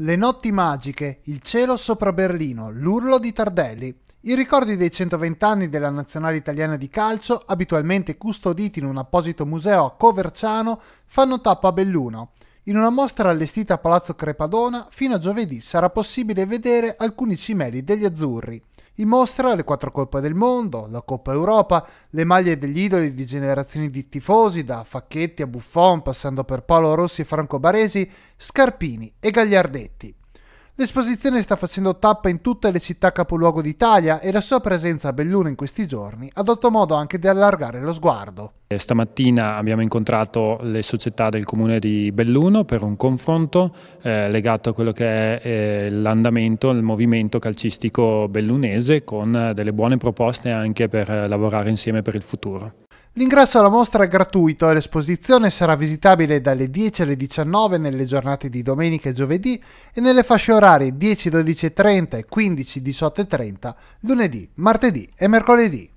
Le notti magiche, il cielo sopra Berlino, l'urlo di Tardelli. I ricordi dei 120 anni della nazionale italiana di calcio, abitualmente custoditi in un apposito museo a Coverciano, fanno tappa a Belluno. In una mostra allestita a Palazzo Crepadona, fino a giovedì sarà possibile vedere alcuni cimeli degli azzurri. In mostra le quattro coppe del mondo, la Coppa Europa, le maglie degli idoli di generazioni di tifosi, da Facchetti a Buffon, passando per Paolo Rossi e Franco Baresi, Scarpini e Gagliardetti. L'esposizione sta facendo tappa in tutte le città capoluogo d'Italia e la sua presenza a Belluno in questi giorni ha dato modo anche di allargare lo sguardo. Eh, stamattina abbiamo incontrato le società del comune di Belluno per un confronto eh, legato a quello che è eh, l'andamento, il movimento calcistico bellunese con eh, delle buone proposte anche per eh, lavorare insieme per il futuro. L'ingresso alla mostra è gratuito e l'esposizione sarà visitabile dalle 10 alle 19 nelle giornate di domenica e giovedì e nelle fasce orarie 10, 12.30 e 15, 18.30 lunedì, martedì e mercoledì.